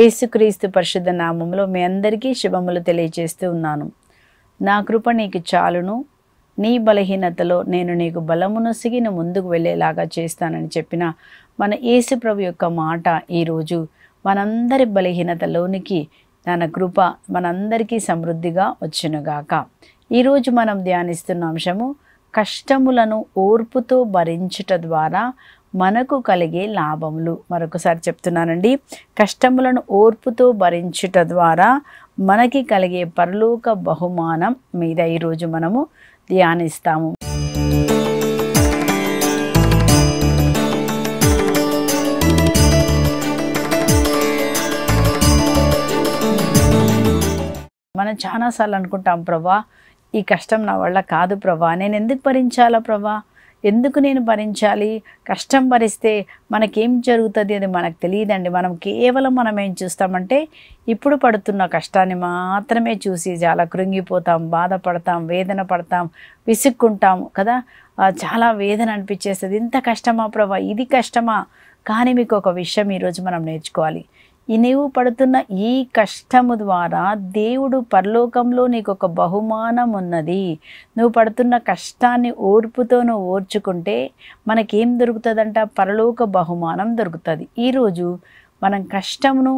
ఏసుక్రీస్తు పరిశుద్ధ నామంలో మీ అందరికీ శుభములు తెలియజేస్తూ ఉన్నాను నా కృప నీకు చాలును నీ బలహీనతలో నేను నీకు బలమునొసిగి నువ్వు ముందుకు వెళ్ళేలాగా చేస్తానని చెప్పిన మన యేసు ప్రభు యొక్క మాట ఈరోజు మనందరి బలహీనతలోనికి తన కృప మనందరికీ సమృద్ధిగా వచ్చునుగాక ఈరోజు మనం ధ్యానిస్తున్న అంశము కష్టములను ఓర్పుతో భరించుట ద్వారా మనకు కలిగే లాభములు మరొకసారి చెప్తున్నానండి కష్టములను ఓర్పుతో భరించుట ద్వారా మనకి కలిగే పరలోక బహుమానం మీద ఈరోజు మనము ధ్యానిస్తాము మనం చాలాసార్లు అనుకుంటాం ప్రభా ఈ కష్టం నా వల్ల కాదు ప్రభా నేను ఎందుకు భరించాలా ప్రభా ఎందుకు నేను భరించాలి కష్టం భరిస్తే మనకేం జరుగుతుంది అని మనకు తెలియదండి మనం కేవలం మనం ఏం చూస్తామంటే ఇప్పుడు పడుతున్న కష్టాన్ని మాత్రమే చూసి చాలా కృంగిపోతాం బాధపడతాం వేదన పడతాం విసుక్కుంటాం కదా చాలా వేదన అనిపించేస్తుంది ఇంత కష్టమా ప్రభా ఇది కష్టమా కానీ మీకు ఒక విషయం ఈరోజు మనం నేర్చుకోవాలి ఈ నీవు పడుతున్న ఈ కష్టము ద్వారా దేవుడు పరలోకంలో నీకు ఒక బహుమానం ఉన్నది నువ్వు పడుతున్న కష్టాన్ని ఓర్పుతో నువ్వు ఓర్చుకుంటే మనకేం దొరుకుతుందంట పరలోక బహుమానం దొరుకుతుంది ఈరోజు మనం కష్టమును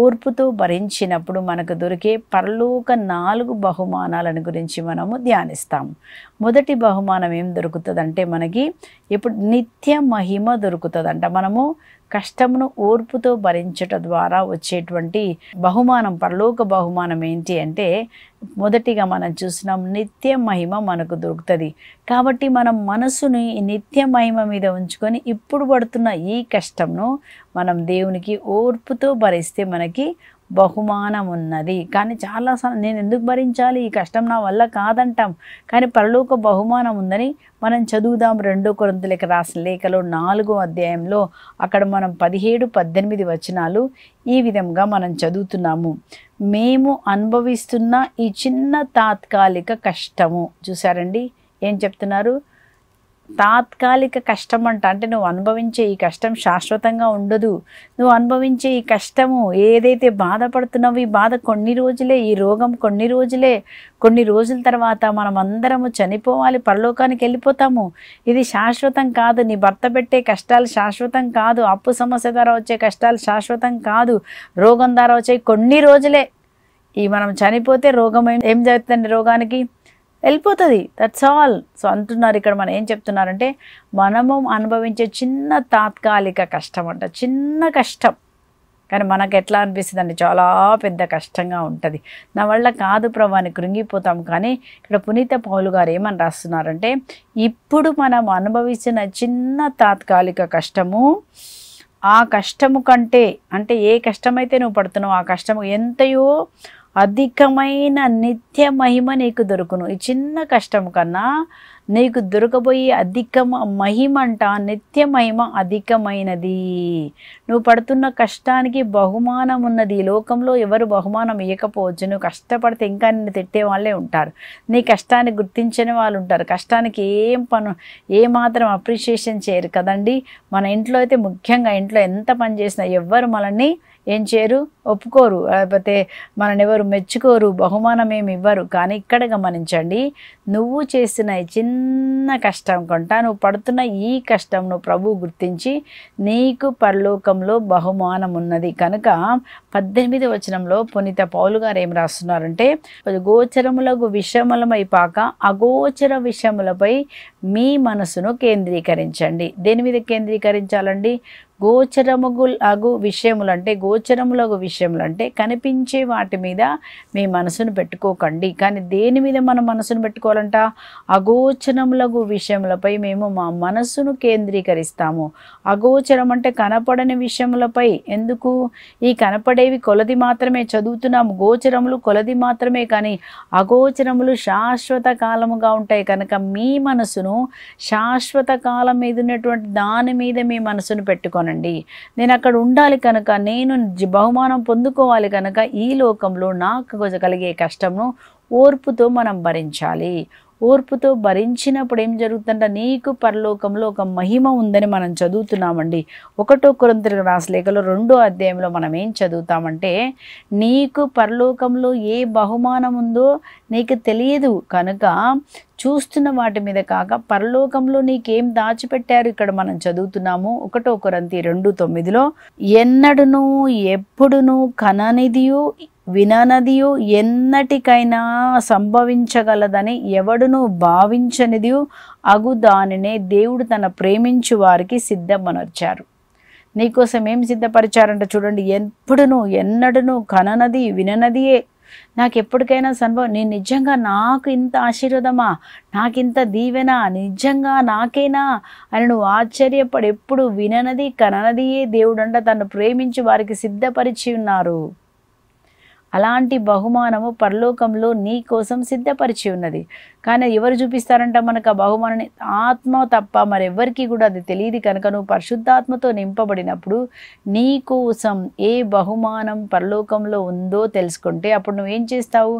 ఓర్పుతో భరించినప్పుడు మనకు దొరికే పరలోక నాలుగు బహుమానాలను గురించి మనము ధ్యానిస్తాము మొదటి బహుమానం ఏం దొరుకుతుందంటే మనకి ఇప్పుడు నిత్య మహిమ దొరుకుతుందంట మనము కష్టమును ఓర్పుతో భరించట ద్వారా వచ్చేటువంటి బహుమానం పరలోక బహుమానం ఏంటి అంటే మొదటిగా మనం చూసినాం నిత్య మహిమ మనకు దొరుకుతుంది కాబట్టి మనం మనసుని నిత్య మహిమ మీద ఉంచుకొని ఇప్పుడు పడుతున్న ఈ కష్టంను మనం దేవునికి ఓర్పుతో భరిస్తే మనకి బహుమానం ఉన్నది కానీ చాలా నేను ఎందుకు భరించాలి ఈ కష్టం నా వల్ల కాదంటాం కానీ పరలోక బహుమానం ఉందని మనం చదువుదాం రెండో కొరంతలకు రాసిన లేఖలో నాలుగో అధ్యాయంలో అక్కడ మనం పదిహేడు పద్దెనిమిది వచనాలు ఈ విధంగా మనం చదువుతున్నాము మేము అనుభవిస్తున్న ఈ చిన్న తాత్కాలిక కష్టము చూసారండి ఏం చెప్తున్నారు తాత్కాలిక కష్టం అంట అంటే నువ్వు అనుభవించే ఈ కష్టం శాశ్వతంగా ఉండదు నువ్వు అనుభవించే ఈ కష్టము ఏదైతే బాధపడుతున్నావు ఈ బాధ కొన్ని రోజులే ఈ రోగం కొన్ని రోజులే కొన్ని రోజుల తర్వాత మనం అందరము చనిపోవాలి పరలోకానికి వెళ్ళిపోతాము ఇది శాశ్వతం కాదు నీ భర్త పెట్టే కష్టాలు శాశ్వతం కాదు అప్పు సమస్య ద్వారా వచ్చే కష్టాలు శాశ్వతం కాదు రోగం ద్వారా వచ్చే కొన్ని రోజులే ఈ మనం చనిపోతే రోగం ఏం జరుగుతుంది రోగానికి వెళ్ళిపోతుంది దట్స్ ఆల్ సో అంటున్నారు ఇక్కడ మనం ఏం చెప్తున్నారంటే మనము అనుభవించే చిన్న తాత్కాలిక కష్టం అంట చిన్న కష్టం కానీ మనకు ఎట్లా అనిపిస్తుంది చాలా పెద్ద కష్టంగా ఉంటుంది నా వల్ల కాదు ప్రభాని కృంగిపోతాం కానీ ఇక్కడ పునీత పౌలు గారు ఏమని రాస్తున్నారంటే ఇప్పుడు మనం అనుభవించిన చిన్న తాత్కాలిక కష్టము ఆ కష్టము కంటే అంటే ఏ కష్టమైతే నువ్వు పడుతున్నావు ఆ కష్టము ఎంతయో అధికమైన నిత్య మహిమ నీకు దొరుకును ఈ చిన్న కష్టం కన్నా నీకు దొరకబోయే అధిక మహిమ అంట నిత్య మహిమ అధికమైనది నువ్వు పడుతున్న కష్టానికి బహుమానం ఉన్నది ఈ లోకంలో ఎవరు బహుమానం ఇవ్వకపోవచ్చు నువ్వు కష్టపడితే ఇంకా నిన్ను తిట్టే వాళ్ళే ఉంటారు నీ కష్టాన్ని గుర్తించని వాళ్ళు ఉంటారు కష్టానికి ఏం పను ఏమాత్రం అప్రిషియేషన్ చేయరు కదండి మన ఇంట్లో అయితే ముఖ్యంగా ఇంట్లో ఎంత పని చేసినా ఎవ్వరు మనల్ని ఏం చేయరు ఒప్పుకోరు లేకపోతే మనని ఎవరు మెచ్చుకోరు బహుమానం ఏమి ఇవ్వరు కానీ ఇక్కడ గమనించండి నువ్వు చేసిన చిన్న కష్టం కొంట నువ్వు పడుతున్న ఈ కష్టంను ప్రభువు గుర్తించి నీకు పరలోకంలో బహుమానం ఉన్నది కనుక పద్దెనిమిది వచనంలో పునీత పౌలు గారు ఏం రాస్తున్నారంటే గోచరములకు విషములమైపాక అగోచర విషయములపై మీ మనసును కేంద్రీకరించండి దేని మీద కేంద్రీకరించాలండి గోచరముగుల్ అగు విషయములు అంటే గోచరములగు విషయములు అంటే కనిపించే వాటి మీద మీ మనసును పెట్టుకోకండి కానీ దేని మీద మన మనసును పెట్టుకోవాలంట అగోచరములగు విషయములపై మేము మా మనస్సును కేంద్రీకరిస్తాము అగోచరం అంటే కనపడని విషయములపై ఎందుకు ఈ కనపడేవి కొలది మాత్రమే చదువుతున్నాము గోచరములు కొలది మాత్రమే కానీ అగోచరములు శాశ్వత కాలముగా ఉంటాయి కనుక మీ మనసును మనసును శాశ్వత కాలం మీద ఉన్నటువంటి దాని మీద మీ మనసును పెట్టుకోనండి నేను అక్కడ ఉండాలి కనుక నేను బహుమానం పొందుకోవాలి కనుక ఈ లోకంలో నాకు కలిగే కష్టంను ఓర్పుతో మనం భరించాలి ఓర్పుతో భరించినప్పుడు ఏం జరుగుతుందంటే నీకు పరలోకంలో ఒక మహిమ ఉందని మనం చదువుతున్నామండి ఒకటో కొరంతలకు రాసలేఖలో రెండో అధ్యాయంలో మనం ఏం చదువుతామంటే నీకు పరలోకంలో ఏ బహుమానం ఉందో నీకు తెలియదు కనుక చూస్తున్న వాటి మీద కాక పరలోకంలో నీకేం దాచిపెట్టారు ఇక్కడ మనం చదువుతున్నాము ఒకటో కొరంతి రెండు తొమ్మిదిలో ఎన్నడును ఎప్పుడును కననిదియు విననదియు ఎన్నటికైనా సంభవించగలదని ఎవడును భావించనిదియు అగు దానినే దేవుడు తన ప్రేమించు వారికి సిద్ధమనొచ్చారు నీకోసం ఏం సిద్ధపరిచారంట చూడండి ఎప్పుడును ఎన్నడను కననది విననదియే నాకు ఎప్పటికైనా సంభవం నేను నిజంగా నాకు ఇంత ఆశీర్వదమా నాకింత దీవెనా నిజంగా నాకేనా అని నువ్వు ఆశ్చర్యపడి ఎప్పుడు విననది కననదియే దేవుడంట తను ప్రేమించి వారికి సిద్ధపరిచి ఉన్నారు అలాంటి బహుమానము పరలోకంలో నీ కోసం సిద్ధపరిచి ఉన్నది కానీ ఎవరు చూపిస్తారంట మనకు ఆ బహుమానాన్ని ఆత్మ తప్ప మరెవరికి కూడా అది తెలియదు కనుక నువ్వు పరిశుద్ధాత్మతో నింపబడినప్పుడు నీ కోసం ఏ బహుమానం పరలోకంలో ఉందో తెలుసుకుంటే అప్పుడు నువ్వేం చేస్తావు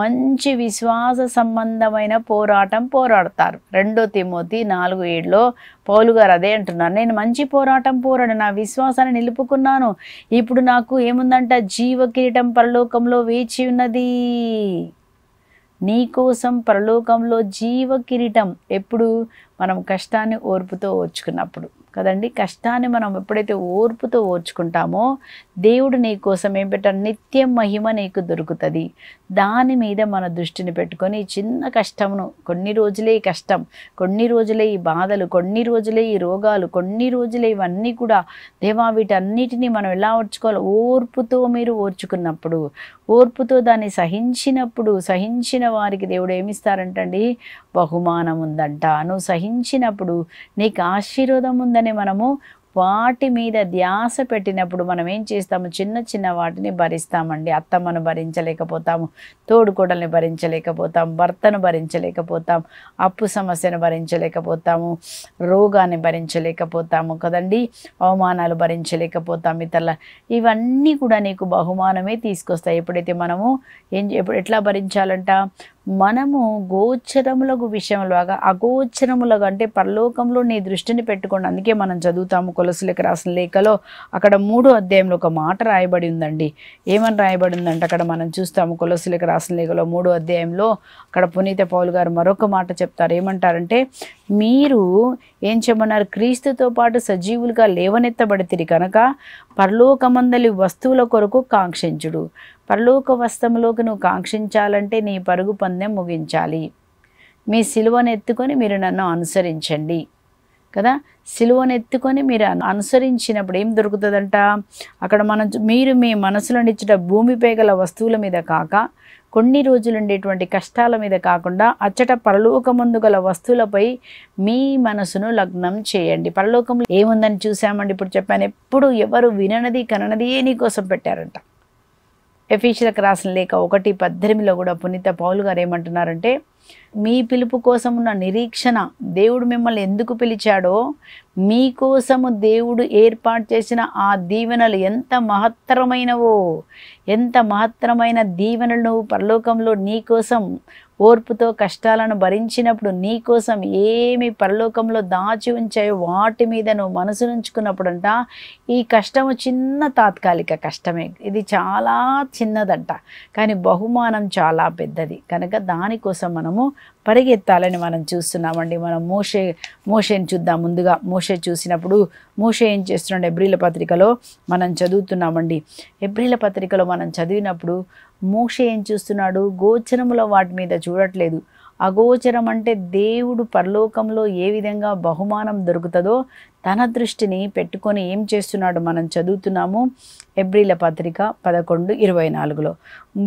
మంచి విశ్వాస సంబంధమైన పోరాటం పోరాడతారు రెండో తిమోతి నాలుగు ఏడులో పౌలు గారు అదే అంటున్నారు నేను మంచి పోరాటం పోరాడు నా విశ్వాసాన్ని నిలుపుకున్నాను ఇప్పుడు నాకు ఏముందంట జీవ కిరీటం పరలోక పరలోకంలో వేచి ఉన్నది నీకోసం పరలోకంలో జీవ కిరీటం ఎప్పుడు మనం కష్టాన్ని ఓర్పుతో ఓర్చుకున్నప్పుడు కదండి కష్టాన్ని మనం ఎప్పుడైతే ఓర్పుతో ఓర్చుకుంటామో దేవుడు నీ కోసం ఏం పెట్టాడు నిత్యం మహిమ నీకు దొరుకుతుంది దాని మీద మన దృష్టిని పెట్టుకొని చిన్న కష్టమును కొన్ని రోజులే ఈ కష్టం కొన్ని రోజులే ఈ బాధలు కొన్ని రోజులే ఈ రోగాలు కొన్ని రోజులే ఇవన్నీ కూడా దేవా వీటన్నిటినీ మనం ఎలా ఓర్చుకోవాలి ఓర్పుతో మీరు ఓర్చుకున్నప్పుడు ఓర్పుతో దాన్ని సహించినప్పుడు సహించిన వారికి దేవుడు ఏమిస్తారంటండి బహుమానం ఉందంట నువ్వు సహించినప్పుడు నీకు ఆశీర్వాదం ఉంది ఉందని మనము వాటి మీద ధ్యాస పెట్టినప్పుడు మనం ఏం చేస్తాము చిన్న చిన్న వాటిని భరిస్తామండి అత్తమ్మను భరించలేకపోతాము తోడుకోడల్ని భరించలేకపోతాం భర్తను భరించలేకపోతాం అప్పు సమస్యను భరించలేకపోతాము రోగాన్ని భరించలేకపోతాము కదండి అవమానాలు భరించలేకపోతాం ఇతరుల ఇవన్నీ కూడా నీకు బహుమానమే తీసుకొస్తాయి ఎప్పుడైతే మనము ఏం ఎప్పుడు ఎట్లా భరించాలంట మనము గోచరములకు విషయంలోగా అగోచరములకు అంటే పరలోకంలో నీ దృష్టిని పెట్టుకోండి అందుకే మనం చదువుతాము కొలసులకు రాసిన లేఖలో అక్కడ మూడో అధ్యాయంలో ఒక మాట రాయబడి ఉందండి ఏమని రాయబడి ఉందంటే అక్కడ మనం చూస్తాము కొలసులకు రాసిన లేఖలో మూడో అధ్యాయంలో అక్కడ పునీత పౌల్ గారు మరొక మాట చెప్తారు ఏమంటారంటే మీరు ఏం చెప్పన్నారు క్రీస్తుతో పాటు సజీవులుగా లేవనెత్తబడితిరి కనుక పరలోకమందలి వస్తువుల కొరకు కాంక్షించుడు పరలోక వస్తములోకి నువ్వు కాంక్షించాలంటే నీ పరుగు పందెం ముగించాలి మీ సిలువను ఎత్తుకొని మీరు నన్ను అనుసరించండి కదా సిలువను ఎత్తుకొని మీరు అనుసరించినప్పుడు ఏం దొరుకుతుందంట అక్కడ మనం మీరు మీ మనసులో నిచ్చిన భూమిపై గల వస్తువుల మీద కాక కొన్ని రోజులు ఉండేటువంటి కష్టాల మీద కాకుండా అచ్చట పరలోకమందు గల వస్తువులపై మీ మనసును లగ్నం చేయండి పరలోకంలో ఏముందని చూసామండి ఇప్పుడు చెప్పాను ఎప్పుడు ఎవరు విననది కననది ఏ నీకోసం పెట్టారంట ఎఫీషియలకు రాసిన లేక ఒకటి పద్దెనిమిదిలో కూడా పునీత పౌలు గారు ఏమంటున్నారంటే మీ పిలుపు కోసం ఉన్న నిరీక్షణ దేవుడు మిమ్మల్ని ఎందుకు పిలిచాడో మీకోసము దేవుడు ఏర్పాటు చేసిన ఆ దీవెనలు ఎంత మహత్తరమైనవో ఎంత మహత్తరమైన దీవెనలు నువ్వు పరలోకంలో నీకోసం ఓర్పుతో కష్టాలను భరించినప్పుడు నీకోసం ఏమి పరలోకంలో దాచి ఉంచాయో వాటి మీద నువ్వు మనసు అంట ఈ కష్టము చిన్న తాత్కాలిక కష్టమే ఇది చాలా చిన్నదంట కానీ బహుమానం చాలా పెద్దది కనుక దానికోసం మనము పరిగెత్తాలని మనం చూస్తున్నామండి మనం మోషే మోషేని చూద్దాం ముందుగా మోషే చూసినప్పుడు మోషే ఏం చేస్తున్నాడు ఎబ్రిల పత్రికలో మనం చదువుతున్నామండి ఎబ్రిల పత్రికలో మనం చదివినప్పుడు మోక్ష ఏం చూస్తున్నాడు గోచరముల వాటి మీద చూడట్లేదు అగోచరం అంటే దేవుడు పరలోకంలో ఏ విధంగా బహుమానం దొరుకుతుందో తన దృష్టిని పెట్టుకొని ఏం చేస్తున్నాడు మనం చదువుతున్నాము ఎబ్రిల పత్రిక పదకొండు ఇరవై నాలుగులో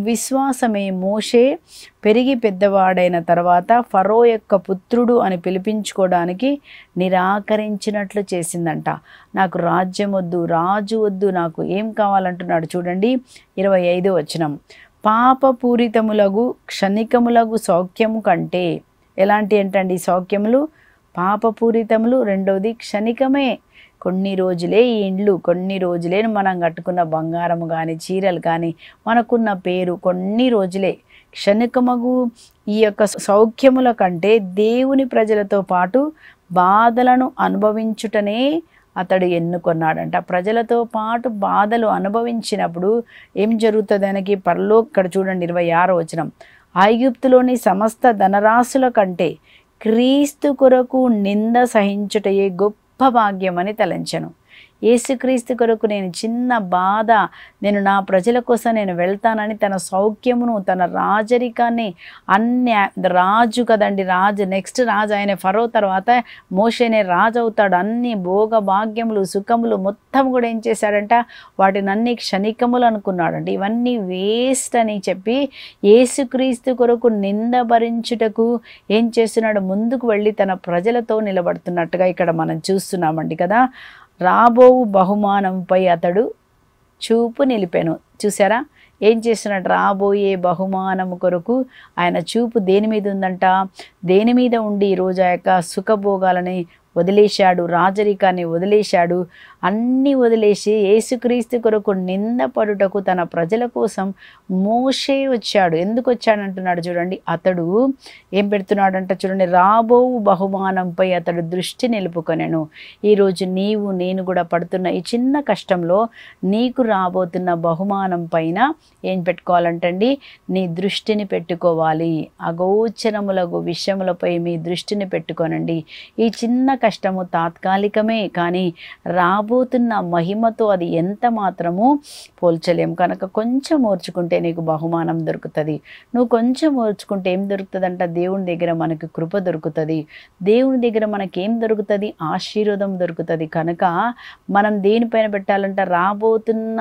విశ్వాసమే మోషే పెరిగి పెద్దవాడైన తర్వాత ఫరో యొక్క పుత్రుడు అని పిలిపించుకోవడానికి నిరాకరించినట్లు చేసిందంట నాకు రాజ్యం వద్దు రాజు వద్దు నాకు ఏం కావాలంటున్నాడు చూడండి ఇరవై ఐదు వచనం పాపపూరితములగు క్షణికములగు సౌఖ్యము కంటే ఎలాంటి ఏంటండి సౌఖ్యములు పాపపూరితములు రెండవది క్షణికమే కొన్ని రోజులే ఈ ఇండ్లు కొన్ని రోజులే మనం కట్టుకున్న బంగారము కానీ చీరలు కానీ మనకున్న పేరు కొన్ని రోజులే క్షణికమగు ఈ యొక్క సౌఖ్యముల కంటే దేవుని ప్రజలతో పాటు బాధలను అనుభవించుటనే అతడు ఎన్నుకొన్నాడంట ప్రజలతో పాటు బాధలు అనుభవించినప్పుడు ఏం జరుగుతుంది దానికి పరలో ఇక్కడ చూడండి ఇరవై ఆరో వచనం ఐగుప్తులోని సమస్త ధనరాశుల కంటే క్రీస్తు కొరకు నింద సహించుటయే గొప్ప భాగ్యమని తలంచను యేసుక్రీస్తు కొరకు నేను చిన్న బాధ నేను నా ప్రజల కోసం నేను వెళ్తానని తన సౌఖ్యమును తన రాజరికాన్ని అన్ని రాజు కదండి రాజు నెక్స్ట్ రాజు ఆయన ఫరో తర్వాత మోషనే రాజు అవుతాడు అన్ని భోగ భాగ్యములు సుఖములు మొత్తం కూడా ఏం చేశాడంట వాటిని అన్ని క్షణికములు అనుకున్నాడండి ఇవన్నీ వేస్ట్ అని చెప్పి యేసుక్రీస్తు కొరకు నింద భరించుటకు ఏం చేస్తున్నాడు ముందుకు వెళ్ళి తన ప్రజలతో నిలబడుతున్నట్టుగా ఇక్కడ మనం చూస్తున్నామండి కదా రాబోవు బహుమానంపై అతడు చూపు నిలిపాను చూసారా ఏం చేస్తున్నాడు రాబోయే బహుమానము కొరకు ఆయన చూపు దేని మీద ఉందంట దేని మీద ఉండి ఈరోజు ఆ యొక్క సుఖభోగాలని వదిలేశాడు రాజరికాన్ని వదిలేశాడు అన్నీ వదిలేసి యేసుక్రీస్తు కొరకు నిందపడుటకు తన ప్రజల కోసం మోషే వచ్చాడు ఎందుకు వచ్చాడంటున్నాడు చూడండి అతడు ఏం పెడుతున్నాడంట చూడండి రాబో బహుమానంపై అతడు దృష్టి నిలుపుకొనెను ఈరోజు నీవు నేను కూడా పడుతున్న ఈ చిన్న కష్టంలో నీకు రాబోతున్న బహుమానం పైన ఏం పెట్టుకోవాలంటండి నీ దృష్టిని పెట్టుకోవాలి అగోచరములకు విషయములపై మీ దృష్టిని పెట్టుకోనండి ఈ చిన్న కష్టము తాత్కాలికమే కానీ రాబో రాబోతున్న మహిమతో అది ఎంత మాత్రము పోల్చలేము కనుక కొంచెం ఓర్చుకుంటే నీకు బహుమానం దొరుకుతుంది నువ్వు కొంచెం ఓర్చుకుంటే ఏం దొరుకుతుందంట దేవుని దగ్గర మనకు కృప దొరుకుతుంది దేవుని దగ్గర మనకేం దొరుకుతుంది ఆశీర్వాదం దొరుకుతుంది కనుక మనం దేనిపైన పెట్టాలంటే రాబోతున్న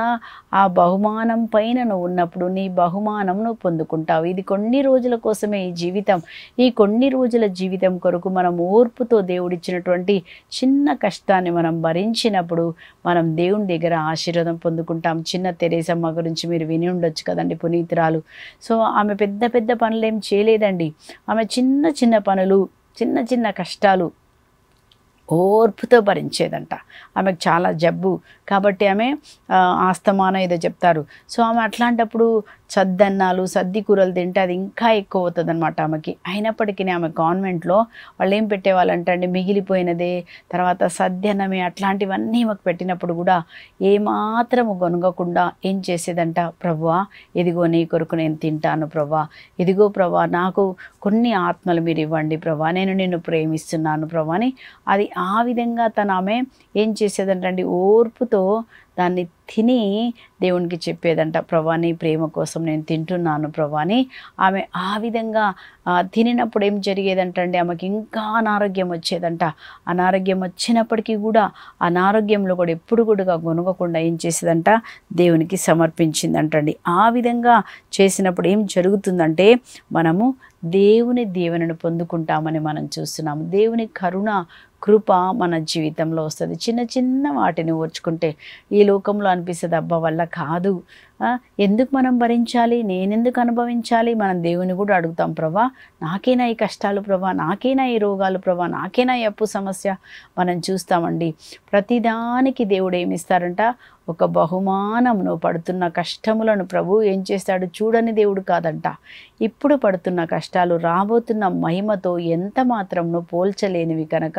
ఆ బహుమానం పైన నువ్వు ఉన్నప్పుడు నీ బహుమానం నువ్వు పొందుకుంటావు ఇది కొన్ని రోజుల కోసమే ఈ జీవితం ఈ కొన్ని రోజుల జీవితం కొరకు మనం ఓర్పుతో దేవుడిచ్చినటువంటి చిన్న కష్టాన్ని మనం భరించినప్పుడు ఉన్నప్పుడు మనం దేవుని దగ్గర ఆశీర్వాదం పొందుకుంటాం చిన్న తెరేసమ్మ గురించి మీరు విని ఉండొచ్చు కదండి పునీతురాలు సో ఆమె పెద్ద పెద్ద పనులు ఏం చేయలేదండి ఆమె చిన్న చిన్న పనులు చిన్న చిన్న కష్టాలు ఓర్పుతో భరించేదంట ఆమెకు చాలా జబ్బు కాబట్టి ఆమె ఆస్తమానం ఏదో చెప్తారు సో ఆమె అట్లాంటప్పుడు సద్దన్నాలు సద్ది కూరలు తింటే అది ఇంకా ఎక్కువ అవుతుంది అనమాట ఆమెకి అయినప్పటికీ ఆమె కాన్వెంట్లో వాళ్ళు ఏం పెట్టేవాళ్ళంటే అండి మిగిలిపోయినదే తర్వాత సద్దన్నమే అట్లాంటివన్నీ మాకు పెట్టినప్పుడు కూడా ఏమాత్రము గొనగకుండా ఏం చేసేదంట ప్రవ్వా ఇదిగో నీ కొరకు నేను తింటాను ప్రభా ఇదిగో ప్రభా నాకు కొన్ని ఆత్మలు మీరు ఇవ్వండి ప్రవ్వా నేను నిన్ను ప్రేమిస్తున్నాను ప్రవ్వా అని అది ఆ విధంగా తన ఆమె ఏం చేసేదంటండి ఓర్పుతో దాన్ని తిని దేవునికి చెప్పేదంట ప్రభాని ప్రేమ కోసం నేను తింటున్నాను ప్రభాని ఆమె ఆ విధంగా తినినప్పుడు ఏం జరిగేదంటండి ఆమెకి ఇంకా అనారోగ్యం వచ్చేదంట అనారోగ్యం వచ్చినప్పటికీ కూడా అనారోగ్యంలో కూడా ఎప్పుడు కూడా గొనగకుండా ఏం చేసేదంట దేవునికి సమర్పించిందంటండి ఆ విధంగా చేసినప్పుడు ఏం జరుగుతుందంటే మనము దేవుని దీవెనను పొందుకుంటామని మనం చూస్తున్నాము దేవుని కరుణ కృప మన జీవితంలో వస్తుంది చిన్న చిన్న వాటిని ఓర్చుకుంటే ఈ లోకంలో ಕಂಪಿಸದಬ್ಬ ವಲ್ಲ ఎందుకు మనం భరించాలి నేనెందుకు అనుభవించాలి మనం దేవుని కూడా అడుగుతాం ప్రభా నాకేనా ఈ కష్టాలు ప్రభా నాకేనా ఈ రోగాలు ప్రభా నాకేనా ఈ అప్పు సమస్య మనం చూస్తామండి ప్రతిదానికి దేవుడు ఏమిస్తారంట ఒక బహుమానమును పడుతున్న కష్టములను ప్రభు ఏం చేస్తాడు చూడని దేవుడు కాదంట ఇప్పుడు పడుతున్న కష్టాలు రాబోతున్న మహిమతో ఎంత మాత్రమును పోల్చలేనివి కనుక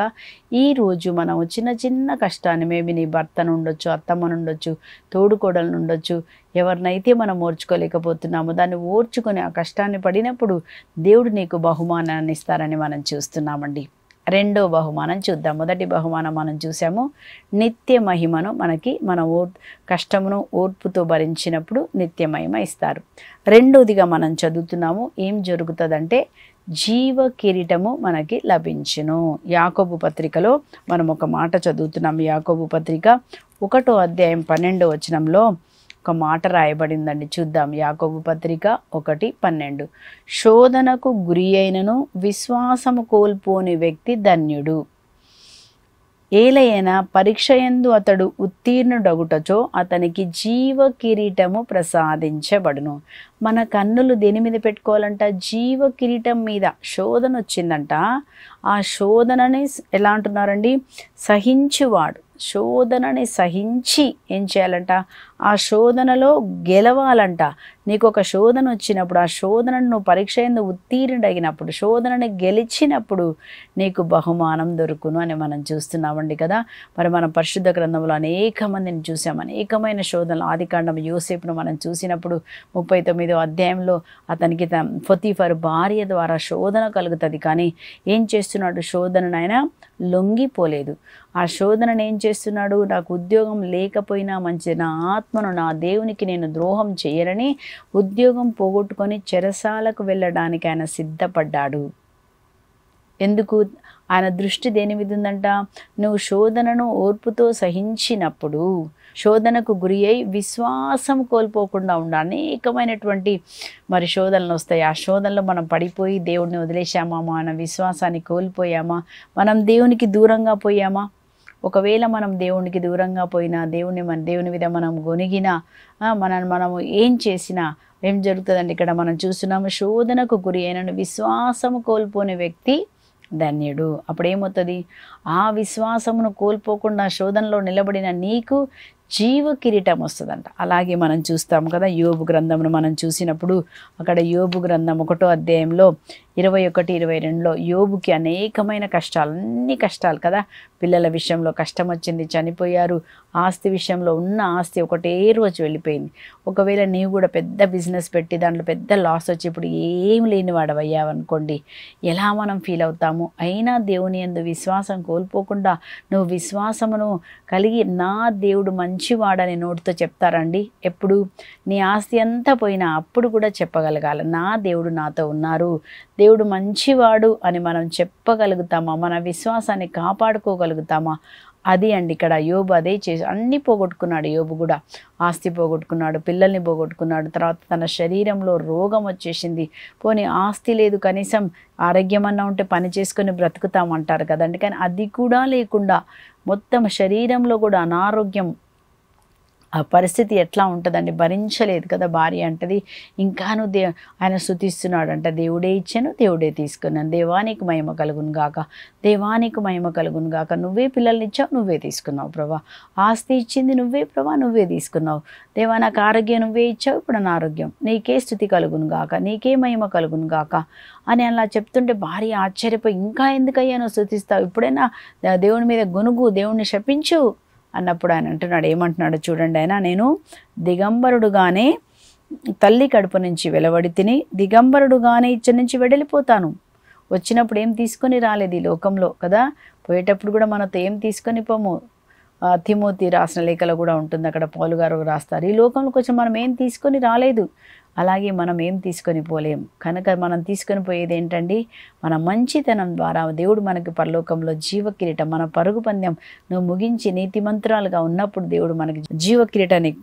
ఈరోజు మనం చిన్న చిన్న కష్టాన్ని మేబీ నీ భర్తను ఉండొచ్చు అత్తమ్మనుండొచ్చు నుండొచ్చు ఉండొచ్చు ఎవరినైతే మనం ఓర్చుకోలేకపోతున్నామో దాన్ని ఓర్చుకొని ఆ కష్టాన్ని పడినప్పుడు దేవుడు నీకు బహుమానాన్ని ఇస్తారని మనం చూస్తున్నామండి రెండో బహుమానం చూద్దాం మొదటి బహుమానం మనం చూసాము నిత్య మహిమను మనకి మన ఓ కష్టమును ఓర్పుతో భరించినప్పుడు నిత్య మహిమ ఇస్తారు రెండోదిగా మనం చదువుతున్నాము ఏం జరుగుతుందంటే జీవ కిరీటము మనకి లభించును యాకోబు పత్రికలో మనం ఒక మాట చదువుతున్నాము యాకోబు పత్రిక ఒకటో అధ్యాయం పన్నెండో వచనంలో ఒక మాట రాయబడిందండి చూద్దాం యాకోబు పత్రిక ఒకటి పన్నెండు శోధనకు గురి అయినను విశ్వాసము కోల్పోని వ్యక్తి ధన్యుడు ఏలయన ఎందు అతడు ఉత్తీర్ణుడగుటచో అతనికి జీవ కిరీటము ప్రసాదించబడును మన కన్నులు దేని మీద పెట్టుకోవాలంట జీవ కిరీటం మీద శోధన వచ్చిందంట ఆ శోధనని ఎలా అంటున్నారండి సహించువాడు శోధనని సహించి ఏం చేయాలంట ఆ శోధనలో గెలవాలంట నీకు ఒక శోధన వచ్చినప్పుడు ఆ శోధనను నువ్వు పరీక్ష ఎందుకు ఉత్తీర్ణుడైనప్పుడు శోధనని గెలిచినప్పుడు నీకు బహుమానం దొరుకును అని మనం చూస్తున్నామండి కదా మరి మనం పరిశుద్ధ గ్రంథంలో అనేక మందిని చూసాం అనేకమైన శోధనలు ఆదికాండం యోసేపును మనం చూసినప్పుడు ముప్పై తొమ్మిదో అధ్యాయంలో అతనికి ఫతీఫర్ భార్య ద్వారా శోధన కలుగుతుంది కానీ ఏం చేస్తున్నాడు శోధననైనా లొంగిపోలేదు ఆ శోధనను ఏం చేస్తున్నాడు నాకు ఉద్యోగం లేకపోయినా మంచి నా ఆత్మ ఆత్మను నా దేవునికి నేను ద్రోహం చేయరని ఉద్యోగం పోగొట్టుకొని చెరసాలకు వెళ్ళడానికి ఆయన సిద్ధపడ్డాడు ఎందుకు ఆయన దృష్టి దేని మీద ఉందంట నువ్వు శోధనను ఓర్పుతో సహించినప్పుడు శోధనకు గురి అయి విశ్వాసం కోల్పోకుండా ఉండ అనేకమైనటువంటి మరి శోధనలు వస్తాయి ఆ శోధనలో మనం పడిపోయి దేవుడిని వదిలేశామా మన విశ్వాసాన్ని కోల్పోయామా మనం దేవునికి దూరంగా పోయామా ఒకవేళ మనం దేవునికి దూరంగా పోయినా దేవుని మన దేవుని మీద మనం గొనిగినా మనం మనము ఏం చేసినా ఏం జరుగుతుందండి ఇక్కడ మనం చూస్తున్నాము శోధనకు గురి అయినను విశ్వాసము కోల్పోని వ్యక్తి ధన్యుడు అప్పుడేమవుతుంది ఆ విశ్వాసమును కోల్పోకుండా శోధనలో నిలబడిన నీకు జీవ కిరీటం వస్తుందంట అలాగే మనం చూస్తాము కదా యోబు గ్రంథమును మనం చూసినప్పుడు అక్కడ యోబు గ్రంథం ఒకటో అధ్యాయంలో ఇరవై ఒకటి ఇరవై రెండులో యోబుకి అనేకమైన కష్టాలు అన్ని కష్టాలు కదా పిల్లల విషయంలో కష్టం వచ్చింది చనిపోయారు ఆస్తి విషయంలో ఉన్న ఆస్తి ఒకటే రోజు వెళ్ళిపోయింది ఒకవేళ నీవు కూడా పెద్ద బిజినెస్ పెట్టి దాంట్లో పెద్ద లాస్ వచ్చి ఇప్పుడు ఏం లేని వాడవయ్యావనుకోండి ఎలా మనం ఫీల్ అవుతాము అయినా దేవుని ఎందు విశ్వాసం కోల్పోకుండా నువ్వు విశ్వాసమును కలిగి నా దేవుడు మంచి మంచివాడని నోటితో చెప్తారండి ఎప్పుడు నీ ఆస్తి అంతా పోయినా అప్పుడు కూడా చెప్పగలగాలి నా దేవుడు నాతో ఉన్నారు దేవుడు మంచివాడు అని మనం చెప్పగలుగుతామా మన విశ్వాసాన్ని కాపాడుకోగలుగుతామా అది అండి ఇక్కడ యోబు అదే చేసి అన్ని పోగొట్టుకున్నాడు యోబు కూడా ఆస్తి పోగొట్టుకున్నాడు పిల్లల్ని పోగొట్టుకున్నాడు తర్వాత తన శరీరంలో రోగం వచ్చేసింది పోనీ ఆస్తి లేదు కనీసం ఆరోగ్యం ఉంటే పని చేసుకొని బ్రతుకుతామంటారు కదండి కానీ అది కూడా లేకుండా మొత్తం శరీరంలో కూడా అనారోగ్యం ఆ పరిస్థితి ఎట్లా ఉంటుందండి భరించలేదు కదా భార్య అంటది ఇంకాను దే ఆయన శుతిస్తున్నాడు అంట దేవుడే ఇచ్చాను దేవుడే తీసుకున్నాను దేవానికి మహిమ కలుగును గాక దేవానికి మహిమ కలుగును గాక నువ్వే పిల్లల్ని ఇచ్చావు నువ్వే తీసుకున్నావు ప్రభా ఆస్తి ఇచ్చింది నువ్వే ప్రభా నువ్వే తీసుకున్నావు దేవా నాకు ఆరోగ్యం నువ్వే ఇచ్చావు ఇప్పుడు నా ఆరోగ్యం నీకే స్థుతి కలుగును గాక నీకే మహిమ కలుగును గాక అని అలా చెప్తుంటే భార్య ఆశ్చర్యపోయి ఇంకా ఎందుకయ్యా నువ్వు శుతిస్తావు ఇప్పుడైనా దేవుని మీద గొనుగు దేవుణ్ణి శపించు అన్నప్పుడు ఆయన అంటున్నాడు ఏమంటున్నాడు చూడండి ఆయన నేను దిగంబరుడుగానే తల్లి కడుపు నుంచి వెలవడి తిని దిగంబరుడుగానే ఇచ్చడి నుంచి వెడలిపోతాను వచ్చినప్పుడు ఏం తీసుకొని రాలేదు ఈ లోకంలో కదా పోయేటప్పుడు కూడా మనతో ఏం తీసుకొని పోము తిమోతి రాసిన లేఖలో కూడా ఉంటుంది అక్కడ పౌలు గారు రాస్తారు ఈ లోకంలోకి వచ్చి మనం ఏం తీసుకొని రాలేదు అలాగే మనం ఏం తీసుకొని పోలేం కనుక మనం తీసుకొని పోయేది ఏంటండి మన మంచితనం ద్వారా దేవుడు మనకి పరలోకంలో జీవ కిరీటం మన పరుగు పందెం నువ్వు ముగించి నీతి మంత్రాలుగా ఉన్నప్పుడు దేవుడు మనకి జీవ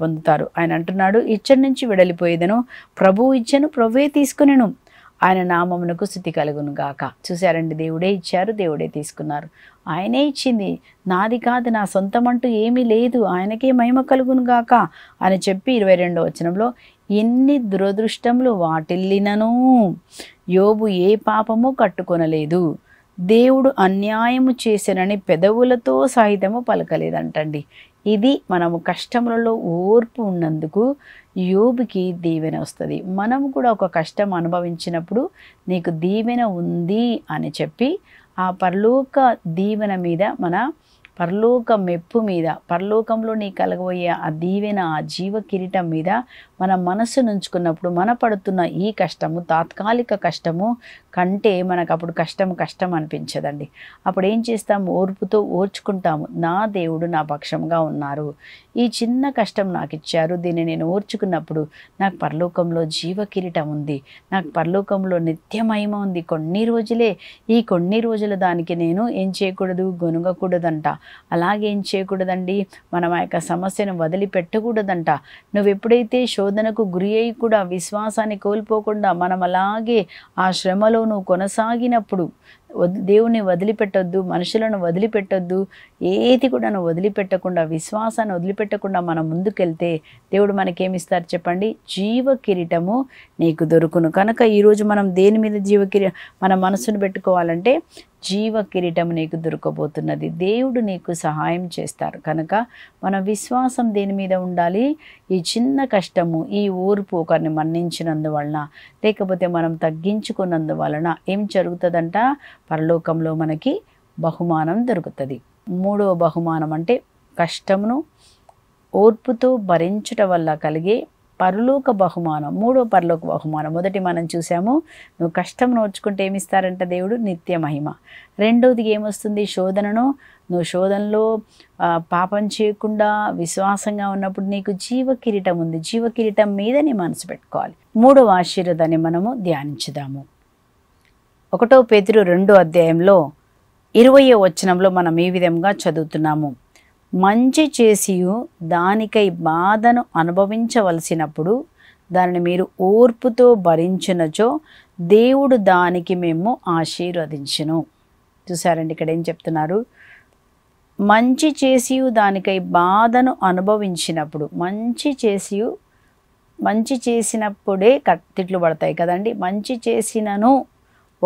పొందుతారు ఆయన అంటున్నాడు ఇచ్చడి నుంచి విడలిపోయేదను ప్రభువు ఇచ్చను ప్రభువే తీసుకునేను ఆయన నామమునకు స్థుతి కలుగును గాక చూశారండి దేవుడే ఇచ్చారు దేవుడే తీసుకున్నారు ఆయనే ఇచ్చింది నాది కాదు నా సొంతం అంటూ ఏమీ లేదు ఆయనకే మహిమ కలుగును గాక అని చెప్పి ఇరవై రెండో వచనంలో ఎన్ని దురదృష్టములు వాటిల్లినను యోబు ఏ పాపము కట్టుకొనలేదు దేవుడు అన్యాయము చేశానని పెదవులతో సహితము పలకలేదంటండి ఇది మనము కష్టములలో ఓర్పు ఉన్నందుకు యోబుకి దీవెన వస్తుంది మనం కూడా ఒక కష్టం అనుభవించినప్పుడు నీకు దీవెన ఉంది అని చెప్పి ఆ పరలోక దీవెన మీద మన పరలోక మెప్పు మీద పరలోకంలో నీ కలగబోయే ఆ దీవెన ఆ జీవ కిరీటం మీద మన మనసు నుంచుకున్నప్పుడు మన పడుతున్న ఈ కష్టము తాత్కాలిక కష్టము కంటే మనకు అప్పుడు కష్టం కష్టం అనిపించదండి అప్పుడు ఏం చేస్తాము ఓర్పుతో ఓర్చుకుంటాము నా దేవుడు నా పక్షంగా ఉన్నారు ఈ చిన్న కష్టం నాకు ఇచ్చారు దీన్ని నేను ఓర్చుకున్నప్పుడు నాకు పరలోకంలో జీవ కిరీటం ఉంది నాకు పరలోకంలో నిత్యమయమ ఉంది కొన్ని రోజులే ఈ కొన్ని రోజులు దానికి నేను ఏం చేయకూడదు గొనగకూడదంట అలాగేం చేయకూడదండి మనం ఆ యొక్క సమస్యను వదిలిపెట్టకూడదంట నువ్వు ఎప్పుడైతే శోధనకు గురి అయి కూడా విశ్వాసాన్ని కోల్పోకుండా మనం అలాగే ఆ శ్రమలో నువ్వు కొనసాగినప్పుడు దేవుణ్ణి వదిలిపెట్టొద్దు మనుషులను వదిలిపెట్టొద్దు ఏది కూడా నువ్వు వదిలిపెట్టకుండా విశ్వాసాన్ని వదిలిపెట్టకుండా మనం ముందుకెళ్తే దేవుడు మనకేమిస్తారు చెప్పండి జీవ కిరీటము నీకు దొరుకును కనుక ఈరోజు మనం దేని మీద జీవ కిరీ మన మనసును పెట్టుకోవాలంటే జీవ కిరీటం నీకు దొరకబోతున్నది దేవుడు నీకు సహాయం చేస్తారు కనుక మన విశ్వాసం దేని మీద ఉండాలి ఈ చిన్న కష్టము ఈ ఓర్పు ఒకరిని మన్నించినందువలన లేకపోతే మనం తగ్గించుకున్నందువలన ఏం జరుగుతుందంట పరలోకంలో మనకి బహుమానం దొరుకుతుంది మూడవ బహుమానం అంటే కష్టమును ఓర్పుతో భరించుట వల్ల కలిగే పరలోక బహుమానం మూడో పరలోక బహుమానం మొదటి మనం చూసాము నువ్వు కష్టం నోర్చుకుంటే ఏమిస్తారంట దేవుడు నిత్య మహిమ రెండవది ఏమొస్తుంది శోధనను నువ్వు శోధనలో పాపం చేయకుండా విశ్వాసంగా ఉన్నప్పుడు నీకు జీవ కిరీటం ఉంది జీవ కిరీటం మీద మనసు పెట్టుకోవాలి మూడవ ఆశీర్వాదాన్ని మనము ధ్యానించుదాము ఒకటో పేతురు రెండో అధ్యాయంలో ఇరవయో వచనంలో మనం ఈ విధంగా చదువుతున్నాము మంచి చేసి దానికై బాధను అనుభవించవలసినప్పుడు దానిని మీరు ఓర్పుతో భరించినచో దేవుడు దానికి మేము ఆశీర్వదించును చూసారండి ఇక్కడ ఏం చెప్తున్నారు మంచి చేసి దానికై బాధను అనుభవించినప్పుడు మంచి చేసి మంచి చేసినప్పుడే కట్టిట్లు పడతాయి కదండి మంచి చేసినను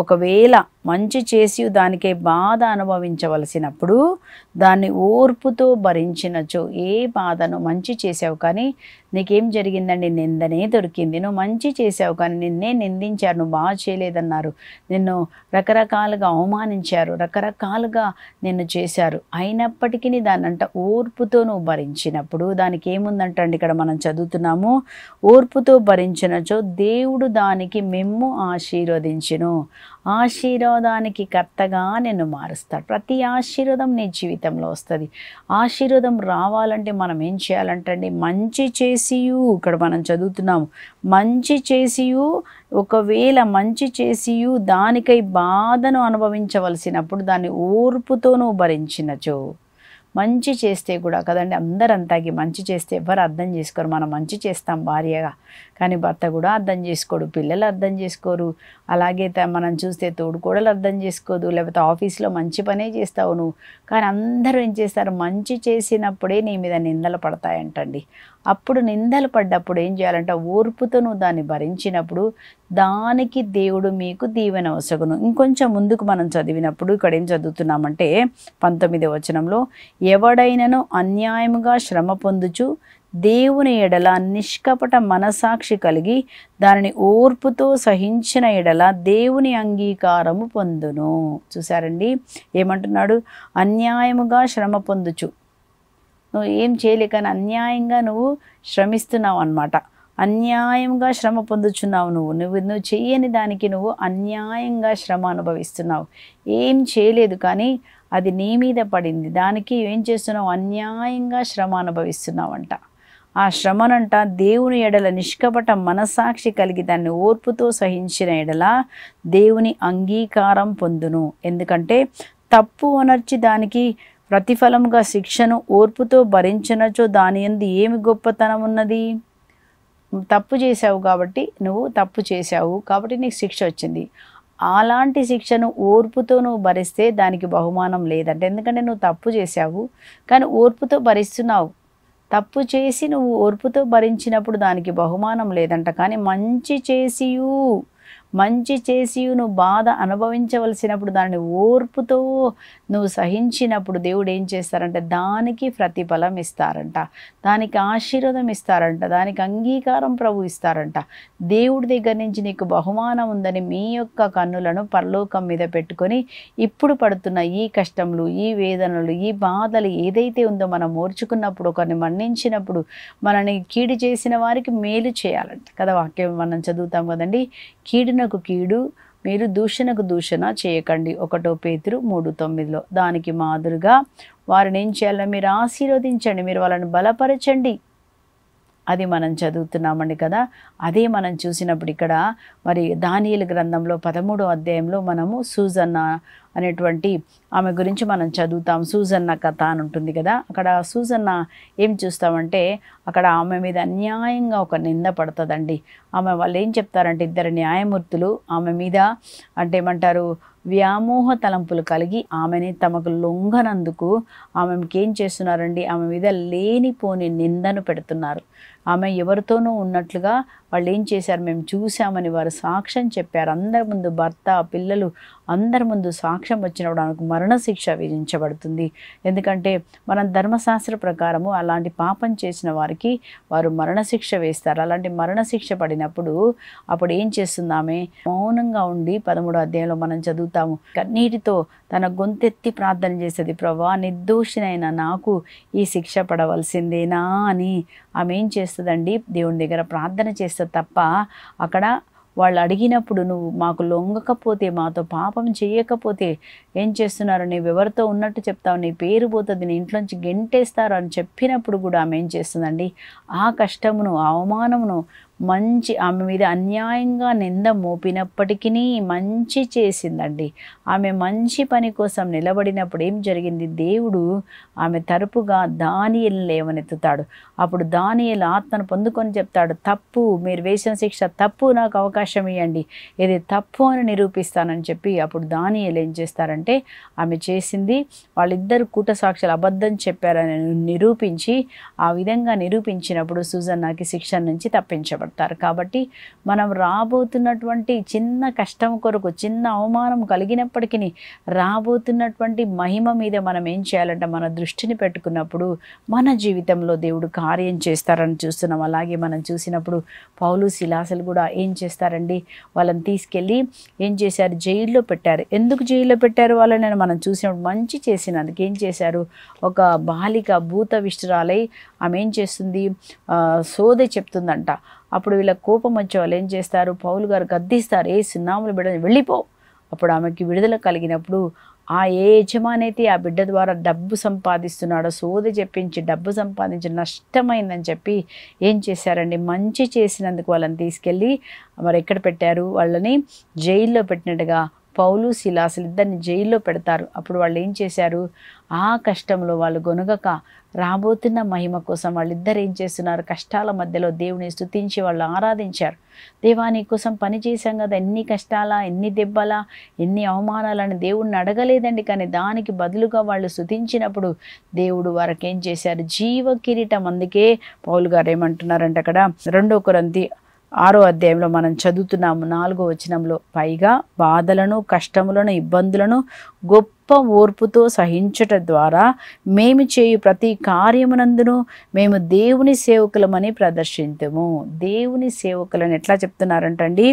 ఒకవేళ మంచి చేసి దానికే బాధ అనుభవించవలసినప్పుడు దాన్ని ఓర్పుతో భరించినచో ఏ బాధను మంచి చేసావు కానీ నీకేం జరిగిందండి నిందనే దొరికింది నువ్వు మంచి చేసావు కానీ నిన్నే నిందించారు నువ్వు బాగా చేయలేదన్నారు నిన్ను రకరకాలుగా అవమానించారు రకరకాలుగా నిన్ను చేశారు అయినప్పటికీ అంట ఓర్పుతో నువ్వు భరించినప్పుడు దానికి ఏముందంటండి ఇక్కడ మనం చదువుతున్నాము ఓర్పుతో భరించినచో దేవుడు దానికి మెమ్ము ఆశీర్వదించును ఆశీర్వాదానికి కర్తగా నిన్ను మారుస్తాడు ప్రతి ఆశీర్వాదం నీ జీవితంలో వస్తుంది ఆశీర్వాదం రావాలంటే మనం ఏం చేయాలంటండి మంచి చేసియు ఇక్కడ మనం చదువుతున్నాము మంచి చేసియు ఒకవేళ మంచి చేసియు దానికై బాధను అనుభవించవలసినప్పుడు దాన్ని ఓర్పుతోనూ భరించినచో మంచి చేస్తే కూడా కదండి అందరంతాకి మంచి చేస్తే ఎవరు అర్థం చేసుకోరు మనం మంచి చేస్తాం భార్యగా కానీ భర్త కూడా అర్థం చేసుకోడు పిల్లలు అర్థం చేసుకోరు అలాగే మనం చూస్తే తోడుకోడలు అర్థం చేసుకోదు లేకపోతే ఆఫీస్లో మంచి పనే చేస్తావు నువ్వు కానీ అందరూ ఏం చేస్తారు మంచి చేసినప్పుడే నీ మీద నిందలు పడతాయంటండి అప్పుడు నిందలు పడ్డప్పుడు ఏం చేయాలంటే ఓర్పుతో నువ్వు దాన్ని భరించినప్పుడు దానికి దేవుడు మీకు దీవెన వసగును ఇంకొంచెం ముందుకు మనం చదివినప్పుడు ఇక్కడ ఏం చదువుతున్నామంటే పంతొమ్మిది వచనంలో ఎవడైనను అన్యాయముగా శ్రమ పొందుచు దేవుని ఎడల నిష్కపట మనసాక్షి కలిగి దానిని ఓర్పుతో సహించిన ఎడల దేవుని అంగీకారము పొందును చూసారండి ఏమంటున్నాడు అన్యాయముగా శ్రమ పొందుచు నువ్వు ఏం చేయలేక అన్యాయంగా నువ్వు శ్రమిస్తున్నావు అనమాట అన్యాయంగా శ్రమ పొందుచున్నావు నువ్వు నువ్వు నువ్వు చేయని దానికి నువ్వు అన్యాయంగా శ్రమ అనుభవిస్తున్నావు ఏం చేయలేదు కానీ అది నీ మీద పడింది దానికి ఏం చేస్తున్నావు అన్యాయంగా శ్రమ అనుభవిస్తున్నావంట ఆ శ్రమనంట దేవుని ఎడల నిష్కపట మనసాక్షి కలిగి దాన్ని ఓర్పుతో సహించిన ఎడల దేవుని అంగీకారం పొందును ఎందుకంటే తప్పు అనర్చి దానికి ప్రతిఫలముగా శిక్షను ఓర్పుతో భరించినచో దాని ఎందు ఏమి గొప్పతనం ఉన్నది తప్పు చేశావు కాబట్టి నువ్వు తప్పు చేశావు కాబట్టి నీకు శిక్ష వచ్చింది అలాంటి శిక్షను ఓర్పుతో నువ్వు భరిస్తే దానికి బహుమానం లేదంటే ఎందుకంటే నువ్వు తప్పు చేశావు కానీ ఓర్పుతో భరిస్తున్నావు తప్పు చేసి నువ్వు ఓర్పుతో భరించినప్పుడు దానికి బహుమానం లేదంట కానీ మంచి చేసియు మంచి చేసి నువ్వు బాధ అనుభవించవలసినప్పుడు దాన్ని ఓర్పుతో నువ్వు సహించినప్పుడు దేవుడు ఏం చేస్తారంటే దానికి ప్రతిఫలం ఇస్తారంట దానికి ఆశీర్వాదం ఇస్తారంట దానికి అంగీకారం ప్రభు ఇస్తారంట దేవుడి దగ్గర నుంచి నీకు బహుమానం ఉందని మీ యొక్క కన్నులను పరలోకం మీద పెట్టుకొని ఇప్పుడు పడుతున్న ఈ కష్టములు ఈ వేదనలు ఈ బాధలు ఏదైతే ఉందో మనం ఓర్చుకున్నప్పుడు ఒకరిని మన్నించినప్పుడు మనని కీడు చేసిన వారికి మేలు చేయాలంట కదా వాక్యం మనం చదువుతాం కదండి కీడునకు కీడు మీరు దూషణకు దూషణ చేయకండి ఒకటో పేతురు మూడు తొమ్మిదిలో దానికి మాదిరిగా వారిని ఏం చేయాలో మీరు ఆశీర్వదించండి మీరు వాళ్ళని బలపరచండి అది మనం చదువుతున్నామండి కదా అదే మనం చూసినప్పుడు ఇక్కడ మరి దానియలు గ్రంథంలో పదమూడో అధ్యాయంలో మనము సూజన్న అనేటువంటి ఆమె గురించి మనం చదువుతాం సూజన్న కథ అని ఉంటుంది కదా అక్కడ సూజన్న ఏం చూస్తామంటే అక్కడ ఆమె మీద అన్యాయంగా ఒక నింద పడుతుందండి ఆమె వాళ్ళు ఏం చెప్తారంటే ఇద్దరు న్యాయమూర్తులు ఆమె మీద అంటే ఏమంటారు వ్యామోహ తలంపులు కలిగి ఆమెని తమకు లొంగనందుకు ఆమెకి ఏం చేస్తున్నారండి ఆమె మీద లేనిపోని నిందను పెడుతున్నారు ఆమె ఎవరితోనూ ఉన్నట్లుగా వాళ్ళు ఏం చేశారు మేము చూసామని వారు సాక్ష్యం చెప్పారు అందరి ముందు భర్త పిల్లలు అందరి ముందు సాక్ష్యం వచ్చినప్పుడు ఆమెకు మరణశిక్ష విధించబడుతుంది ఎందుకంటే మనం ధర్మశాస్త్ర ప్రకారము అలాంటి పాపం చేసిన వారికి వారు మరణశిక్ష వేస్తారు అలాంటి మరణశిక్ష పడినప్పుడు అప్పుడు ఏం చేస్తుంది ఆమె మౌనంగా ఉండి పదమూడు అధ్యాయంలో మనం చదువుతాము కన్నీటితో తన గొంతెత్తి ప్రార్థన చేసేది ప్రభా నిర్దోషినైనా నాకు ఈ శిక్ష పడవలసిందేనా అని ఆమె ఏం చేస్తుందండి దేవుని దగ్గర ప్రార్థన చేస్తే తప్ప అక్కడ వాళ్ళు అడిగినప్పుడు నువ్వు మాకు లొంగకపోతే మాతో పాపం చేయకపోతే ఏం చేస్తున్నారు నీవు ఎవరితో ఉన్నట్టు చెప్తావు నీ పేరు పోతుంది నీ ఇంట్లోంచి గెంటేస్తారు అని చెప్పినప్పుడు కూడా ఆమె ఏం చేస్తుందండి ఆ కష్టమును అవమానమును మంచి ఆమె మీద అన్యాయంగా నింద మోపినప్పటికీ మంచి చేసిందండి ఆమె మంచి పని కోసం నిలబడినప్పుడు ఏం జరిగింది దేవుడు ఆమె తరపుగా దానియల్ని లేవనెత్తుతాడు అప్పుడు దానియల్ ఆత్మను పొందుకొని చెప్తాడు తప్పు మీరు వేసిన శిక్ష తప్పు నాకు అవకాశం ఇవ్వండి ఇది తప్పు అని నిరూపిస్తానని చెప్పి అప్పుడు దానియల్ ఏం చేస్తారంటే ఆమె చేసింది వాళ్ళిద్దరు కూట సాక్షులు అబద్ధం చెప్పారని నిరూపించి ఆ విధంగా నిరూపించినప్పుడు సుజన్ నాకు శిక్ష నుంచి తప్పించబడతారు చెప్తారు కాబట్టి మనం రాబోతున్నటువంటి చిన్న కష్టం కొరకు చిన్న అవమానం కలిగినప్పటికీ రాబోతున్నటువంటి మహిమ మీద మనం ఏం చేయాలంటే మన దృష్టిని పెట్టుకున్నప్పుడు మన జీవితంలో దేవుడు కార్యం చేస్తారని చూస్తున్నాం అలాగే మనం చూసినప్పుడు పౌలు శిలాసలు కూడా ఏం చేస్తారండి వాళ్ళని తీసుకెళ్ళి ఏం చేశారు జైల్లో పెట్టారు ఎందుకు జైల్లో పెట్టారు వాళ్ళని మనం చూసినప్పుడు మంచి చేసినందుకు ఏం చేశారు ఒక బాలిక భూత విష్టురాలై ఆమె ఏం చేస్తుంది సోదె చెప్తుందంట అప్పుడు వీళ్ళ కోపం వచ్చే వాళ్ళు ఏం చేస్తారు పౌలు గారు గద్దిస్తారు ఏ సున్నాములు బిడ్డని వెళ్ళిపో అప్పుడు ఆమెకి విడుదల కలిగినప్పుడు ఆ ఏ యజమానైతే ఆ బిడ్డ ద్వారా డబ్బు సంపాదిస్తున్నాడో సోది చెప్పించి డబ్బు సంపాదించి నష్టమైందని చెప్పి ఏం చేశారండి మంచి చేసినందుకు వాళ్ళని తీసుకెళ్ళి మరి ఎక్కడ పెట్టారు వాళ్ళని జైల్లో పెట్టినట్టుగా పౌలు శిలాసులు ఇద్దరిని జైల్లో పెడతారు అప్పుడు వాళ్ళు ఏం చేశారు ఆ కష్టంలో వాళ్ళు గొనగక రాబోతున్న మహిమ కోసం వాళ్ళిద్దరు ఏం చేస్తున్నారు కష్టాల మధ్యలో దేవుని స్థుతించి వాళ్ళు ఆరాధించారు దేవాని కోసం పని చేశాం కదా ఎన్ని కష్టాలా ఎన్ని దెబ్బలా ఎన్ని అవమానాలని దేవుణ్ణి అడగలేదండి కానీ దానికి బదులుగా వాళ్ళు స్థుతించినప్పుడు దేవుడు వారికి ఏం చేశారు జీవ కిరీటం అందుకే పౌలు గారు ఏమంటున్నారంట అక్కడ రెండో కొరంతి ఆరో అధ్యాయంలో మనం చదువుతున్నాము నాలుగో వచనంలో పైగా బాధలను కష్టములను ఇబ్బందులను గొప్ప గొప్ప ఓర్పుతో సహించట ద్వారా మేము చేయు ప్రతి కార్యమునందును మేము దేవుని సేవకులమని ప్రదర్శించము దేవుని సేవకులని ఎట్లా చెప్తున్నారంటండి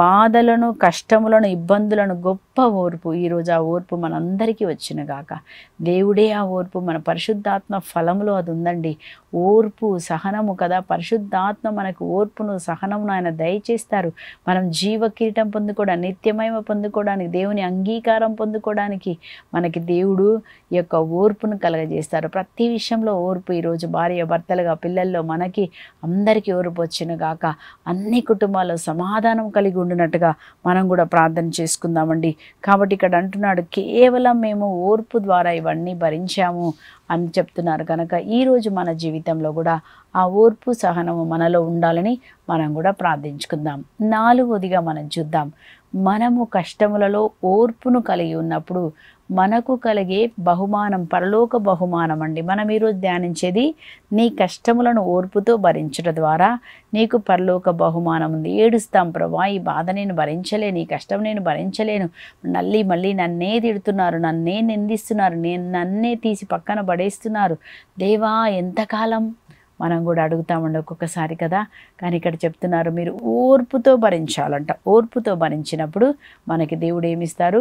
బాధలను కష్టములను ఇబ్బందులను గొప్ప ఓర్పు ఈరోజు ఆ ఓర్పు మనందరికీ గాక దేవుడే ఆ ఓర్పు మన పరిశుద్ధాత్మ ఫలంలో అది ఉందండి ఓర్పు సహనము కదా పరిశుద్ధాత్మ మనకు ఓర్పును సహనమును ఆయన దయచేస్తారు మనం జీవ కిరీటం పొందుకోవడానికి నిత్యమయమ పొందుకోవడానికి దేవుని అంగీకారం పొందుకోవడానికి మనకి దేవుడు యొక్క ఓర్పును కలగజేస్తారు ప్రతి విషయంలో ఓర్పు ఈరోజు భార్య భర్తలుగా పిల్లల్లో మనకి అందరికీ ఓర్పు వచ్చిన గాక అన్ని కుటుంబాల్లో సమాధానం కలిగి కలిగి ఉండినట్టుగా మనం కూడా ప్రార్థన చేసుకుందామండి కాబట్టి ఇక్కడ అంటున్నాడు కేవలం మేము ఓర్పు ద్వారా ఇవన్నీ భరించాము అని చెప్తున్నారు కనుక ఈరోజు మన జీవితంలో కూడా ఆ ఓర్పు సహనము మనలో ఉండాలని మనం కూడా ప్రార్థించుకుందాం నాలుగోదిగా మనం చూద్దాం మనము కష్టములలో ఓర్పును కలిగి ఉన్నప్పుడు మనకు కలిగే బహుమానం పరలోక బహుమానం అండి మనం ఈరోజు ధ్యానించేది నీ కష్టములను ఓర్పుతో భరించడం ద్వారా నీకు పరలోక బహుమానం ఉంది ఏడుస్తాం ప్రభా ఈ బాధ నేను భరించలేను ఈ కష్టం నేను భరించలేను మళ్ళీ మళ్ళీ నన్నే తిడుతున్నారు నన్నే నిందిస్తున్నారు నేను నన్నే తీసి పక్కన పడేస్తున్నారు దేవా ఎంతకాలం మనం కూడా అడుగుతామండి ఒక్కొక్కసారి కదా కానీ ఇక్కడ చెప్తున్నారు మీరు ఓర్పుతో భరించాలంట ఓర్పుతో భరించినప్పుడు మనకి దేవుడు ఏమిస్తారు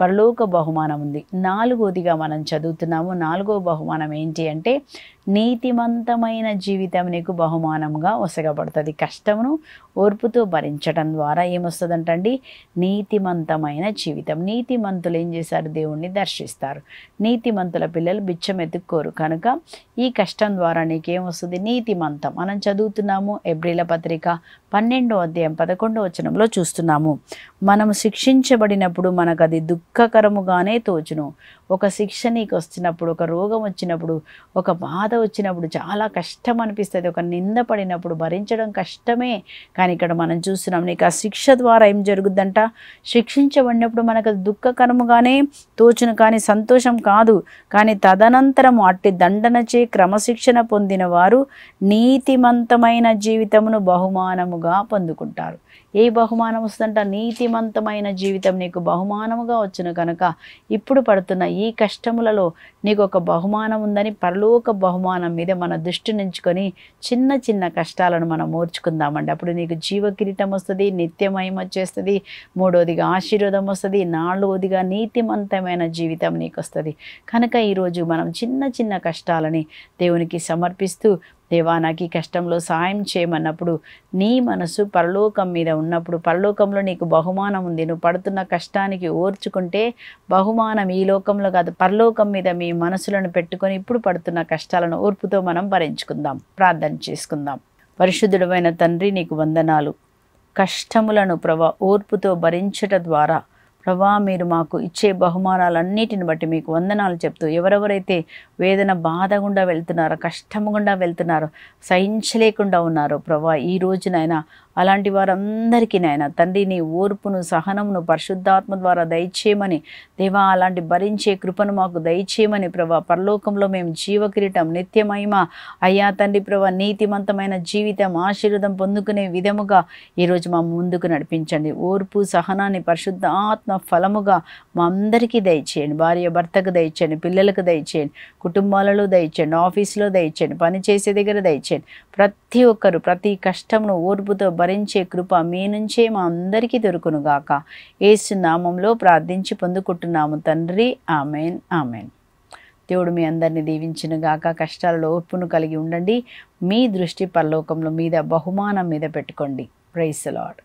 పరలోక బహుమానం ఉంది నాలుగోదిగా మనం చదువుతున్నాము నాలుగో బహుమానం ఏంటి అంటే నీతిమంతమైన జీవితం నీకు బహుమానంగా ఒసగబడుతుంది కష్టమును ఓర్పుతో భరించడం ద్వారా ఏమొస్తుందంటండి నీతిమంతమైన జీవితం నీతిమంతులు ఏం చేశారు దేవుణ్ణి దర్శిస్తారు నీతిమంతుల పిల్లలు బిచ్చం ఎత్తుక్కోరు కనుక ఈ కష్టం ద్వారా నీకేమొస్తుంది నీతిమంతం మనం చదువుతున్నాము ఎబ్రిల పత్రిక పన్నెండో అధ్యాయం పదకొండో వచనంలో చూస్తున్నాము మనం శిక్షించబడినప్పుడు మనకు అది దుఃఖకరముగానే తోచును ఒక శిక్ష నీకు వచ్చినప్పుడు ఒక రోగం వచ్చినప్పుడు ఒక బాధ వచ్చినప్పుడు చాలా కష్టం అనిపిస్తుంది ఒక నింద పడినప్పుడు భరించడం కష్టమే కానీ ఇక్కడ మనం చూస్తున్నాం నీకు ఆ శిక్ష ద్వారా ఏం జరుగుద్దంట శిక్షించబడినప్పుడు మనకు దుఃఖకరముగానే తోచును కానీ సంతోషం కాదు కానీ తదనంతరం అట్టి దండనచే క్రమశిక్షణ పొందిన వారు నీతిమంతమైన జీవితమును బహుమానముగా పొందుకుంటారు ఏ బహుమానం వస్తుందంట నీతిమంతమైన జీవితం నీకు బహుమానముగా వచ్చిన కనుక ఇప్పుడు పడుతున్న ఈ కష్టములలో నీకు ఒక బహుమానం ఉందని పరలోక బహుమానం మీద మన దృష్టి నుంచుకొని చిన్న చిన్న కష్టాలను మనం మోర్చుకుందామండి అప్పుడు నీకు జీవ కిరీటం వస్తుంది నిత్యమయం వచ్చేస్తుంది మూడోదిగా ఆశీర్వాదం వస్తుంది నాలుగోదిగా నీతిమంతమైన జీవితం నీకు వస్తుంది కనుక ఈరోజు మనం చిన్న చిన్న కష్టాలని దేవునికి సమర్పిస్తూ దేవా నాకు ఈ కష్టంలో సాయం చేయమన్నప్పుడు నీ మనసు పరలోకం మీద ఉన్నప్పుడు పరలోకంలో నీకు బహుమానం ఉంది నువ్వు పడుతున్న కష్టానికి ఓర్చుకుంటే బహుమానం ఈ లోకంలో కాదు పరలోకం మీద మీ మనసులను పెట్టుకొని ఇప్పుడు పడుతున్న కష్టాలను ఓర్పుతో మనం భరించుకుందాం ప్రార్థన చేసుకుందాం పరిశుద్ధుడమైన తండ్రి నీకు వందనాలు కష్టములను ప్రవ ఓర్పుతో భరించట ద్వారా ప్రభా మీరు మాకు ఇచ్చే బహుమానాలన్నిటిని బట్టి మీకు వందనాలు చెప్తూ ఎవరెవరైతే వేదన బాధ గుండా వెళ్తున్నారో కష్టం గుండా వెళ్తున్నారో సహించలేకుండా ఉన్నారో ప్రభా ఈ రోజునైనా అలాంటి వారందరికీ నాయన తండ్రి నీ ఓర్పును సహనమును పరిశుద్ధాత్మ ద్వారా దయచేయమని దేవా అలాంటి భరించే కృపను మాకు దయచేయమని ప్రభా పరలోకంలో మేము జీవకిరీటం నిత్యమహిమ అయ్యా తండ్రి ప్రభా నీతిమంతమైన జీవితం ఆశీర్వదం పొందుకునే విధముగా ఈరోజు మా ముందుకు నడిపించండి ఓర్పు సహనాన్ని పరిశుద్ధాత్మ ఫలముగా మా అందరికీ దయచేయండి భార్య భర్తకు దయచేయండి పిల్లలకు దయచేయండి కుటుంబాలలో దయచేయండి ఆఫీస్లో దయచేయండి పనిచేసే దగ్గర దయచేయండి ప్రతి ఒక్కరు ప్రతి కష్టమును ఓర్పుతో భరించే కృప మీ నుంచే మా అందరికీ దొరుకునుగాక ఏసునామంలో ప్రార్థించి పొందుకుంటున్నాము తండ్రి ఆమెన్ ఆమెన్ దేవుడు మీ అందరినీ దీవించినగాక కష్టాలలో ఓర్పును కలిగి ఉండండి మీ దృష్టి పరలోకంలో మీద బహుమానం మీద పెట్టుకోండి ప్రైస్ లాడ్